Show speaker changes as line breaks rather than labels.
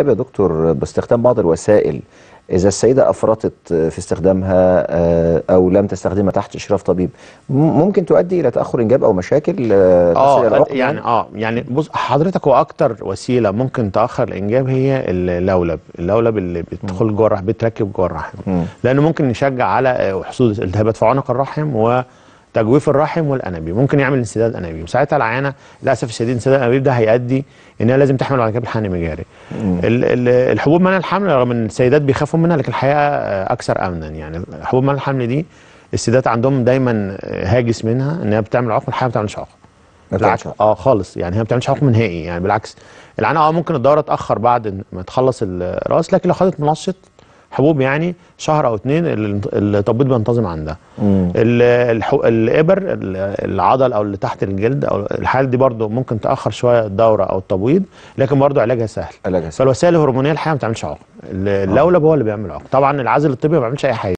الاكتئاب يا دكتور باستخدام بعض الوسائل إذا السيدة أفرطت آه، في استخدامها آه، أو لم تستخدمها تحت إشراف طبيب ممكن تؤدي إلى تأخر إنجاب أو مشاكل آه, آه، يعني
آه يعني بص حضرتك واكثر وسيلة ممكن تأخر الإنجاب هي اللولب اللولب اللي بتدخل جوه الرحم بتركب جوه الرحم لأنه ممكن نشجع على حصول التهابات في عنق الرحم و تجويف الرحم والانابيب ممكن يعمل انسداد انابيب وساعتها العيانه للاسف الشديد انسداد الانابيب ده هيؤدي انها لازم تحمل على كبد حني مجاري الحبوب منع الحمل رغم ان السيدات بيخافوا منها لكن الحقيقه اكثر امنا يعني حبوب منع الحمل دي السيدات عندهم دايما هاجس منها ان هي بتعمل عقم الحقيقه ما بتعملش عقم بالعكس اه خالص يعني هي ما بتعملش عقم نهائي يعني بالعكس العناء اه ممكن الدوره تاخر بعد ما تخلص الراس لكن لو خدت منشط حبوب يعني شهر او اتنين التبويض بينتظم عندها الابر العضل او اللي تحت الجلد او الحال دي برضو ممكن تاخر شويه الدوره او التبويض لكن برضو علاجها سهل علاجها سهل فالوسائل الهرمونيه الحقيقه ما بتعملش عقم اللولب آه. هو اللي بيعمل عقم طبعا العزل الطبي ما بيعملش اي حاجه